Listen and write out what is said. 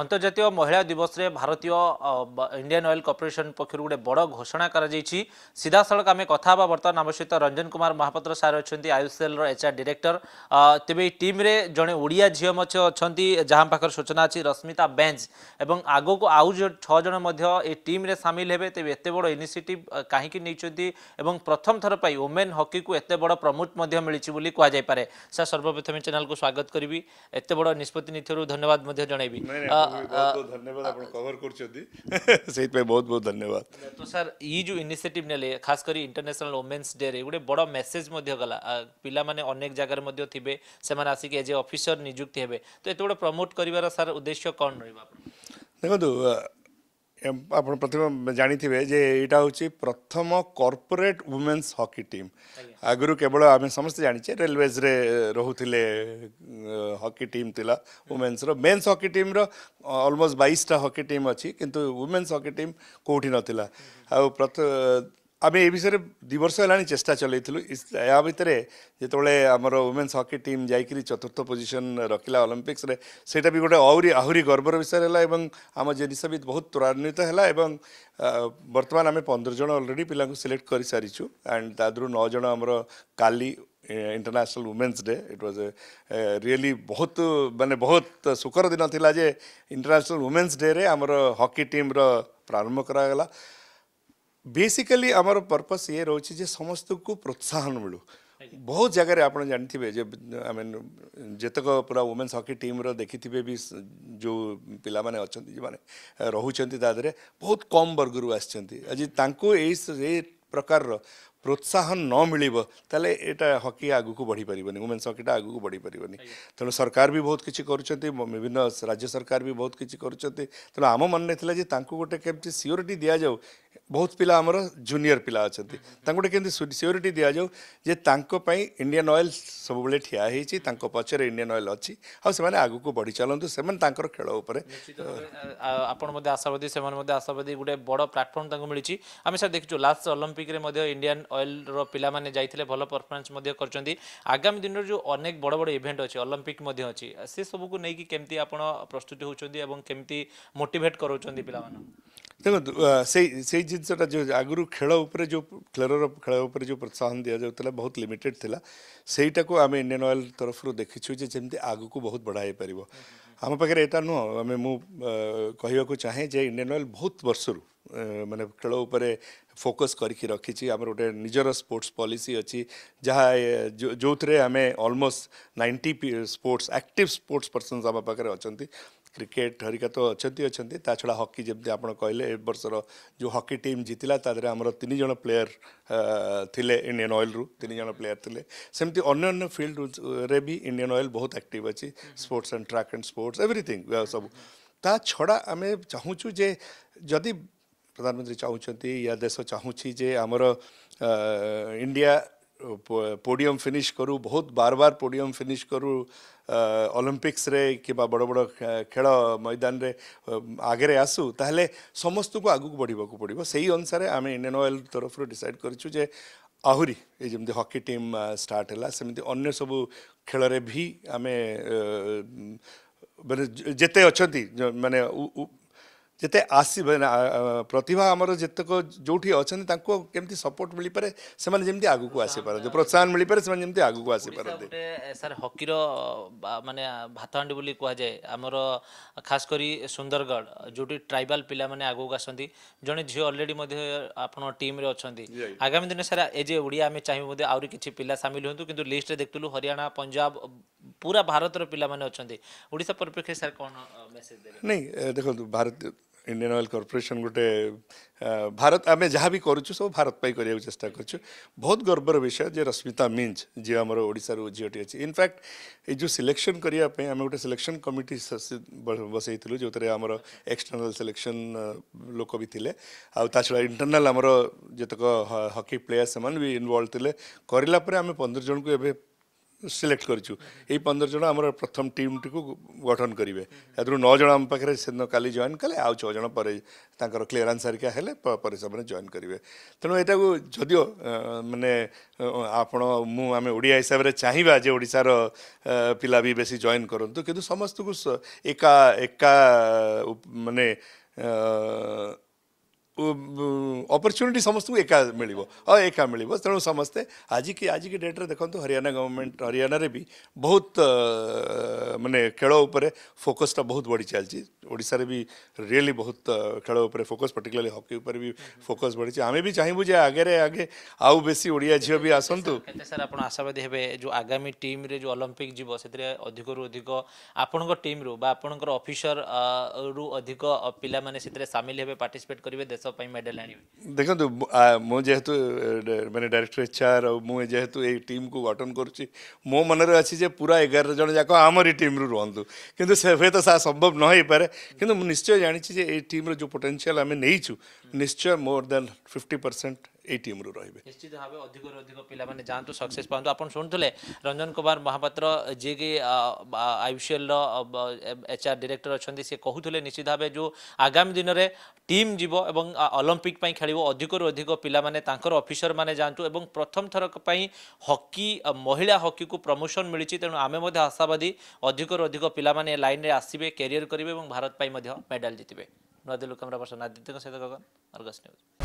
ଅନ୍ତର୍ଜାତୀୟ ମହିଳା ଦିବସରେ ଭାରତୀୟ ଇଣ୍ଡିଆନ୍ ଅଏଲ୍ କର୍ପୋରେସନ୍ ପକ୍ଷରୁ ଗୋଟେ ବଡ଼ ଘୋଷଣା କରାଯାଇଛି ସିଧାସଳଖ ଆମେ କଥା ହେବା ବର୍ତ୍ତମାନ ଆମ ସହିତ ରଞ୍ଜନ କୁମାର ମହାପାତ୍ର ସାର୍ ଅଛନ୍ତି ଆୟୁସିଏଲ୍ର ଏଚ୍ଆର୍ ଡିରେକ୍ଟର ତେବେ ଏହି ଟିମ୍ରେ ଜଣେ ଓଡ଼ିଆ ଝିଅ ମଧ୍ୟ ଅଛନ୍ତି ଯାହା ପାଖରେ ସୂଚନା ଅଛି ରଶ୍ମିତା ବେଞ୍ଚ ଏବଂ ଆଗକୁ ଆଉ ଛଅ ଜଣ ମଧ୍ୟ ଏ ଟିମ୍ରେ ସାମିଲ ହେବେ ତେବେ ଏତେ ବଡ଼ ଇନିସିଏଟିଭ୍ କାହିଁକି ନେଇଛନ୍ତି ଏବଂ ପ୍ରଥମ ଥର ପାଇଁ ଓମେନ୍ ହକିକୁ ଏତେ ବଡ଼ ପ୍ରମୋଟ୍ ମଧ୍ୟ ମିଳିଛି ବୋଲି କୁହାଯାଇପାରେ ସାର୍ ସର୍ବପ୍ରଥମେ ଚ୍ୟାନେଲ୍କୁ ସ୍ୱାଗତ କରିବି ଏତେ ବଡ଼ ନିଷ୍ପତ୍ତି ନେଇଥିବାରୁ ଧନ୍ୟବାଦ ମଧ୍ୟ ଜଣାଇବି ବହୁତ ଧନ୍ୟବାଦ ଆପଣ କଭର କରୁଛନ୍ତି ସେଇଥିପାଇଁ ବହୁତ ବହୁତ ଧନ୍ୟବାଦ ତ ସାର୍ ଏଇ ଯେଉଁ ଇନିସିଏଟିଭ୍ ନେଲେ ଖାସ୍ କରି ଇଣ୍ଟରନ୍ୟାସନାଲ୍ ଓମେନ୍ସ ଡେରେ ଗୋଟେ ବଡ଼ ମେସେଜ ମଧ୍ୟ ଗଲା ପିଲାମାନେ ଅନେକ ଜାଗାରେ ମଧ୍ୟ ଥିବେ ସେମାନେ ଆସିକି ଏଜ୍ ଏ ଅଫିସର ନିଯୁକ୍ତି ହେବେ ତ ଏତେ ବଡ଼ ପ୍ରମୋଟ୍ କରିବାର ସାର୍ ଉଦ୍ଦେଶ୍ୟ କ'ଣ ରହିବ ଦେଖନ୍ତୁ ଆପଣ ପ୍ରଥମେ ଜାଣିଥିବେ ଯେ ଏଇଟା ହେଉଛି ପ୍ରଥମ କର୍ପୋରେଟ୍ ୱୁମେନ୍ସ ହକି ଟିମ୍ ଆଗରୁ କେବଳ ଆମେ ସମସ୍ତେ ଜାଣିଛେ ରେଲୱେଜ୍ରେ ରହୁଥିଲେ ହକି ଟିମ୍ ଥିଲା ୱୁମେନ୍ସର ମେନ୍ସ ହକି ଟିମ୍ର ଅଲମୋଷ୍ଟ ବାଇଶଟା ହକି ଟିମ୍ ଅଛି କିନ୍ତୁ ୱୁମେନ୍ସ ହକି ଟିମ୍ କେଉଁଠି ନଥିଲା ଆଉ आमे ए विषय दुई वर्ष होला नि चेष्टा चलै या भेतेलामेन्स हकि टि जाइक चतुर्थ पोजिसन रकला अलम्पिक सही आउरी आहुरी गर्वर विषय रहेछ आम जस बहुत त्वान्वित होला ए बर्तमान आम पन्ध्रजन अलरेडी पहिला सिलेक्ट गरिसकिछु एन्ड ता नौजना काली international women's day it was really बहुत बहुत सुखर दिन जे international women's day hockey hockey टम्र प्रारम्भ गला बेसिकली आम पर्पस ये रोचे समस्त को प्रोत्साहन मिलू बहुत जगह आप जानते जे आई मीन जतक पूरा वुमेन्स हकी टीम रो थे भी जो पिला माने अच्छा जे मैंने रोचे बहुत कम वर्ग रू आज तांको प्रकार प्रोत्साहन न मिल तेल यहाँ हकी आग को बढ़ी पार्वन वोमेन्स हकीटा आगे बढ़ी पार्वन नहीं तेनाली सरकार भी बहुत किसी करभिन्न राज्य सरकार भी बहुत किसी करेणु आम मन नहीं गोटे के सियोरी दि जाऊ बहुत पिला आमर जूनियर पिला अच्छा गोटे कमी सियोरी दि जाऊँपाई इंडियान अएल सब ठिया पचर इंडियान अएल अच्छी आने आगक बढ़ी चलत से खेल उपर आपड़ आशावादी से आशावादी गोटे बड़ प्लाटफर्म मिली आम सर देखु लास्ट अलंपिक्रे इंडियान अएल रिला जाते भल परफमेंस कर आगामी दिन जो अनेक बड़ बड़ इवेंट अच्छे अलंपिक से सब कुछ नहीं किमी आप प्रस्तुति होती केमी मोटेट कर पाला देखो से जो आगुरी खेल उपर जो खेलर खेल जो प्रोत्साहन दि जाऊला बहुत लिमिटेड थी से आम इंडियन अएल तरफ देखीछे जमी आग को बहुत बढ़ाई पार आम पाखे यहाँ नुह मु कह चाहे जे इंडियन अएल बहुत वर्षर मैंने खेल फोकस करके रखी आम गोटे निजर स्पोर्ट्स पॉलिसी अच्छी जहाँ जो थे आम almost ninety sports act sports person आम पाखे अच्छा क्रिकेट हरिका तो अच्छा अच्छा ता छड़ा हकी जमी आप कहले ए बर्षर जो हकी टीम जीतला तादरे आमर तीन जन प्लेयर थिले इंडियन ऑयल रु तीन जन प्लेयर थिले सेमती अन्य फिल्ड रे भी इंडियन ऑयल बहुत एक्टिव अच्छी sports and track and sports everything सब ता छड़ा आम चाहूँ जे जदि प्रधानमନ୍ତ୍ରୀ ଚାହୁଁଛନ୍ତି ୟା ଦେଶ ଚାହୁଁଛି ଯେ ଆମର ଇଣ୍ଡିଆ ପୋଡ଼ିୟମ୍ ଫିନିଶ୍ କରୁ ବହୁତ ବାର ବାର ପୋଡ଼ିୟମ୍ ଫିନିଶ୍ କରୁ ଅଲିମ୍ପିକ୍ସରେ କିମ୍ବା ବଡ଼ ବଡ଼ ଖେଳ ମଇଦାନରେ ଆଗରେ ଆସୁ ତାହେଲେ ସମସ୍ତଙ୍କୁ ଆଗକୁ ବଢ଼ିବାକୁ ପଡ଼ିବ ସେଇ ଅନୁସାରେ ଆମେ ଇଣ୍ଡିଆନ୍ ଅଏଲ୍ ତରଫରୁ ଡିସାଇଡ଼୍ କରିଛୁ ଯେ ଆହୁରି ଏ ଯେମିତି ହକି ଟିମ୍ ଷ୍ଟାର୍ଟ ହେଲା ସେମିତି ଅନ୍ୟ ସବୁ ଖେଳରେ ବି ଆମେ ମାନେ ଯେତେ ଅଛନ୍ତି ମାନେ ଯେତେ ଆସିବେ ପ୍ରତିଭା ଆମର ଯେତେକ ଯେଉଁଠି ଅଛନ୍ତି ତାଙ୍କୁ କେମିତି ସପୋର୍ଟ ମିଳିପାରେ ସେମାନେ ଯେମିତି ଆଗକୁ ଆସିପାରନ୍ତି ପ୍ରୋତ୍ସାହନ ମିଳିପାରେ ସେମାନେ ଯେମିତି ଆଗକୁ ଆସିପାରନ୍ତି ସାର୍ ହକିର ମାନେ ଭାତହାଣ୍ଡି ବୋଲି କୁହାଯାଏ ଆମର ଖାସ୍ କରି ସୁନ୍ଦରଗଡ଼ ଯେଉଁଠି ଟ୍ରାଇବାଲ୍ ପିଲାମାନେ ଆଗକୁ ଆସନ୍ତି ଜଣେ ଝିଅ ଅଲରେଡ଼ି ମଧ୍ୟ ଆପଣଙ୍କ ଟିମ୍ରେ ଅଛନ୍ତି ଆଗାମୀ ଦିନେ ସାର୍ ଏ ଯେ ଓଡ଼ିଆ ଆମେ ଚାହିଁବୁ ମଧ୍ୟ ଆହୁରି କିଛି ପିଲା ସାମିଲ ହୁଅନ୍ତୁ କିନ୍ତୁ ଲିଷ୍ଟରେ ଦେଖୁଥିଲୁ ହରିୟାଣା ପଞ୍ଜାବ ପୁରା ଭାରତର ପିଲାମାନେ ଅଛନ୍ତି ଓଡ଼ିଶା ପରିପ୍ରେକ୍ଷୀରେ ସାର୍ କ'ଣ ମେସେଜ ଦେବେ ନାଇଁ ଦେଖନ୍ତୁ ଭାରତୀୟ इंडियन ऑयल कर्पोरेसन गोटे भारत आम जहाँ भी करुचु सब भारत कर करने को चेस्टा करुँ बहुत गर्वर विषय जे रश्मिता मिंज जी आम ओडार झीटी अच्छी इनफैक्ट ये सिलेक्शन करने आम गोटे सिलेक्शन कमिटी बसईलु जो थे आम एक्सटर्नाल सिलेक्शन लोक भी थे आड़ा इंटरनाल आम जितक हकी प्लेयर्स से भी इनवल्व थे करापर आम पंद्रह जन को ସିଲେକ୍ଟ କରିଛୁ ଏଇ ପନ୍ଦର ଜଣ ଆମର ପ୍ରଥମ ଟିମ୍ଟିକୁ ଗଠନ କରିବେ ଏଥିରୁ ନଅ ଜଣ ଆମ ପାଖରେ ସେଦିନ କାଲି ଜଏନ୍ କଲେ ଆଉ ଛଅ ଜଣ ପରେ ତାଙ୍କର କ୍ଲିୟରାନ୍ସ ହେରିକା ହେଲେ ପରେ ସେମାନେ ଜଏନ୍ କରିବେ ତେଣୁ ଏଇଟାକୁ ଯଦିଓ ମାନେ ଆପଣ ମୁଁ ଆମେ ଓଡ଼ିଆ ହିସାବରେ ଚାହିଁବା ଯେ ଓଡ଼ିଶାର ପିଲା ବି ବେଶୀ ଜଏନ୍ କରନ୍ତୁ କିନ୍ତୁ ସମସ୍ତଙ୍କୁ ଏକା ଏକା ମାନେ ଅପରଚ୍ୟୁନିଟି ସମସ୍ତଙ୍କୁ ଏକା ମିଳିବ ଆଉ ଏକା ମିଳିବ ତେଣୁ ସମସ୍ତେ ଆଜିକି ଆଜିକି ଡେଟ୍ରେ ଦେଖନ୍ତୁ ହରିୟାଣା ଗଭର୍ଣ୍ଣମେଣ୍ଟ ହରିୟାଣାରେ ବି ବହୁତ ମାନେ ଖେଳ ଉପରେ ଫୋକସ୍ଟା ବହୁତ ବଢ଼ି ଚାଲିଛି ଓଡ଼ିଶାରେ ବି ରିଏଲି ବହୁତ ଖେଳ ଉପରେ ଫୋକସ୍ ପର୍ଟିକୁଲାରଲି ହକି ଉପରେ ବି ଫୋକସ୍ ବଢ଼ିଛି ଆମେ ବି ଚାହିଁବୁ ଯେ ଆଗରେ ଆଗେ ଆଉ ବେଶୀ ଓଡ଼ିଆ ଝିଅ ବି ଆସନ୍ତୁ କେତେ ସାର୍ ଆପଣ ଆଶାବାଦୀ ହେବେ ଯେଉଁ ଆଗାମୀ ଟିମ୍ରେ ଯେଉଁ ଅଲମ୍ପିକ୍ ଯିବ ସେଥିରେ ଅଧିକରୁ ଅଧିକ ଆପଣଙ୍କ ଟିମ୍ରୁ ବା ଆପଣଙ୍କର ଅଫିସରରୁ ଅଧିକ ପିଲାମାନେ ସେଥିରେ ସାମିଲ ହେବେ ପାର୍ଟିସିପେଟ୍ କରିବେ ଦେଶ ପାଇଁ ମେଡ଼ାଲ ଆଣିବେ ଦେଖନ୍ତୁ ମୁଁ ଯେହେତୁ ମାନେ ଡାଇରେକ୍ଟର ଏଚ୍ଆର୍ ଆଉ ମୁଁ ଯେହେତୁ ଏଇ ଟିମ୍କୁ ଗଠନ କରୁଛି ମୋ ମନରେ ଅଛି ଯେ ପୁରା ଏଗାର ଜଣ ଯାକ ଆମରି ଟିମ୍ରୁ ରୁହନ୍ତୁ କିନ୍ତୁ ସେ ହୁଏତ ତାହା ସମ୍ଭବ ନ ହେଇପାରେ କିନ୍ତୁ ମୁଁ ନିଶ୍ଚୟ ଜାଣିଛି ଯେ ଏଇ ଟିମ୍ର ଯେଉଁ ପୋଟେନ୍ସିଆଲ୍ ଆମେ ନେଇଛୁ ନିଶ୍ଚୟ ମୋର୍ ଦେନ୍ ଫିଫ୍ଟି ପରସେଣ୍ଟ এই ଟିମ୍ରୁ ରହିବେ ନିଶ୍ଚିତ ଭାବେ ଅଧିକରୁ ଅଧିକ ପିଲାମାନେ ଯାଆନ୍ତୁ ସକ୍ସେସ୍ ପାଆନ୍ତୁ ଆପଣ ଶୁଣୁଥିଲେ ରଞ୍ଜନ କୁମାର ମହାପାତ୍ର ଯିଏକି ଆଇସିଏଲ୍ର ଏଚ୍ ଆର୍ ଡିରେକ୍ଟର ଅଛନ୍ତି ସେ କହୁଥିଲେ ନିଶ୍ଚିତ ଭାବେ ଯେଉଁ ଆଗାମୀ ଦିନରେ ଟିମ୍ ଯିବ ଏବଂ ଅଲମ୍ପିକ୍ ପାଇଁ ଖେଳିବ ଅଧିକରୁ ଅଧିକ ପିଲାମାନେ ତାଙ୍କର ଅଫିସରମାନେ ଯାଆନ୍ତୁ ଏବଂ ପ୍ରଥମ ଥର ପାଇଁ ହକି ମହିଳା ହକିକୁ ପ୍ରମୋସନ୍ ମିଳିଛି ତେଣୁ ଆମେ ମଧ୍ୟ ଆଶାବାଦୀ ଅଧିକରୁ ଅଧିକ ପିଲାମାନେ ଏ ଲାଇନ୍ରେ ଆସିବେ କ୍ୟାରିୟର୍ କରିବେ ଏବଂ ଭାରତ ପାଇଁ ମଧ୍ୟ ମେଡାଲ୍ ଜିତିବେ ନୂଆଦିଲ୍ଲୀ କ୍ୟାମେରା ପର୍ସନ ଆଦିତ୍ୟଙ୍କ ସହିତ ଗଗନ ଅର୍ଗସ୍ ନ୍ୟୁଜ୍